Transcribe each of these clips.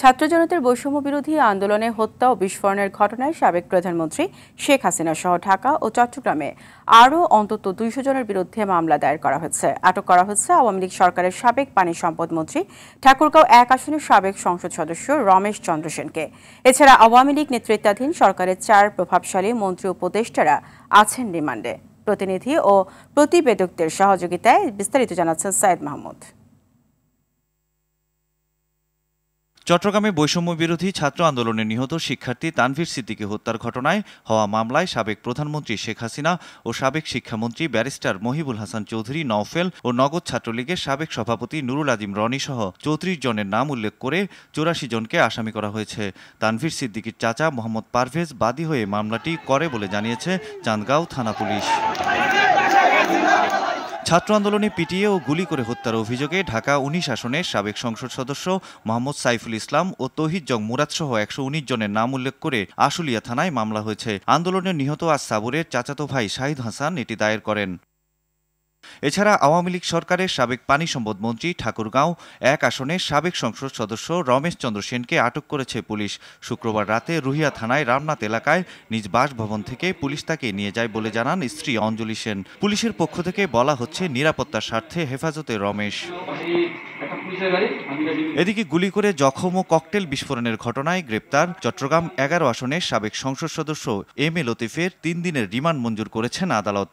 ছাত্র জনতার বৈষম্য বিরোধী আন্দোলনে হত্যা ও বিস্ফোরণের ঘটনায় সাবেক প্রধানমন্ত্রী শেখ হাসিনা সহ ঢাকা ও চট্টগ্রামে আরও অন্তত দুইশো জনের বিরুদ্ধে মামলা দায়ের করা হয়েছে আটক করা হচ্ছে আওয়ামী লীগ সরকারের সাবেক পানি সম্পদ মন্ত্রী ঠাকুরগাঁও এক আসনের সাবেক সংসদ সদস্য রমেশ চন্দ্র সেনকে এছাড়া আওয়ামী লীগ নেতৃত্বাধীন সরকারের চার প্রভাবশালী মন্ত্রী উপদেষ্টারা আছেন রিমান্ডে প্রতিনিধি ও প্রতিবেদকদের সহযোগিতায় বিস্তারিত জানাচ্ছেন সাইদ মাহমুদ চট্টগ্রামে বৈষম্য বিরোধী ছাত্র আন্দোলনে নিহত শিক্ষার্থী তানভীর সিদ্দিকী হত্যার ঘটনায় হওয়া মামলায় সাবেক প্রধানমন্ত্রী শেখ হাসিনা ও সাবেক শিক্ষামন্ত্রী ব্যারিস্টার মহিবুল হাসান চৌধুরী নওফেল ও নগদ ছাত্রলীগের সাবেক সভাপতি নুরুল আজিম রনি সহ চৌত্রিশ জনের নাম উল্লেখ করে চৌরাশি জনকে আসামি করা হয়েছে তানভীর সিদ্দিকীর চাচা মোহাম্মদ পারভেজ বাদী হয়ে মামলাটি করে বলে জানিয়েছে চাঁদগাঁও থানা পুলিশ ছাত্র আন্দোলনে পিটিয়ে ও গুলি করে হত্যার অভিযোগে ঢাকা উনিশ আসনের সাবেক সংসদ সদস্য মোহাম্মদ সাইফুল ইসলাম ও তহিদ জং মুরাদ সহ একশো উনিশ জনের নাম উল্লেখ করে আশুলিয়া থানায় মামলা হয়েছে আন্দোলনে নিহত আজ সাবুরের চাচাতো ভাই শাহিদ হাসান এটি দায়ের করেন এছাড়া আওয়ামী লীগ সরকারের সাবেক পানি সম্পদ মন্ত্রী ঠাকুরগাঁও এক আসনের সাবেক সংসদ সদস্য রমেশ চন্দ্র সেনকে আটক করেছে পুলিশ শুক্রবার রাতে রুহিয়া থানায় রামনাথ এলাকায় নিজ বাসভবন থেকে পুলিশ তাকে নিয়ে যায় বলে জানান স্ত্রী অঞ্জলি সেন পুলিশের পক্ষ থেকে বলা হচ্ছে নিরাপত্তার স্বার্থে হেফাজতে রমেশ এদিকে গুলি করে জখম ও ককটেল বিস্ফোরণের ঘটনায় গ্রেপ্তার চট্টগ্রাম এগারো আসনের সাবেক সংসদ সদস্য এম এ লতিফের তিন দিনের রিমান্ড মঞ্জুর করেছেন আদালত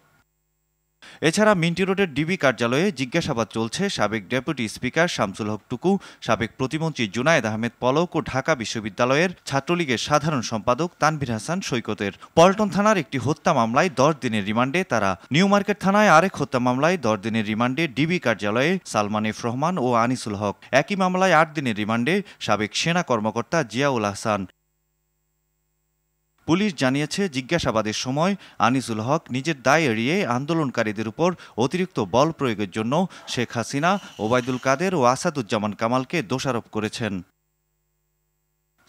এছাড়া মিন্টি রোডের ডিবি কার্যালয়ে জিজ্ঞাসাবাদ চলছে সাবেক ডেপুটি স্পিকার শামসুল হক টুকু সাবেক প্রতিমন্ত্রী জুনায়দ আহমেদ পলক ও ঢাকা বিশ্ববিদ্যালয়ের ছাত্রলীগের সাধারণ সম্পাদক তানভীর হাসান সৈকতের পল্টন থানার একটি হত্যা মামলায় দশ দিনের রিমান্ডে তারা নিউ মার্কেট থানায় আরেক হত্যা মামলায় দশ দিনের রিমান্ডে ডিবি কার্যালয়ে সালমান এফ রহমান ও আনিসুল হক একই মামলায় আট দিনের রিমান্ডে সাবেক সেনা কর্মকর্তা জিয়াউল আহসান পুলিশ জানিয়েছে জিজ্ঞাসাবাদের সময় আনিসুল হক নিজের দায় এড়িয়ে আন্দোলনকারীদের উপর অতিরিক্ত বল প্রয়োগের জন্য শেখ হাসিনা ওবায়দুল কাদের ও আসাদুজ্জামান কামালকে দোষারোপ করেছেন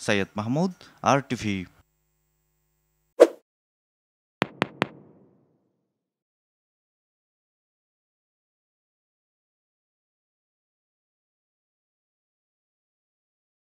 সৈয়দ মাহমুদ আর টিভি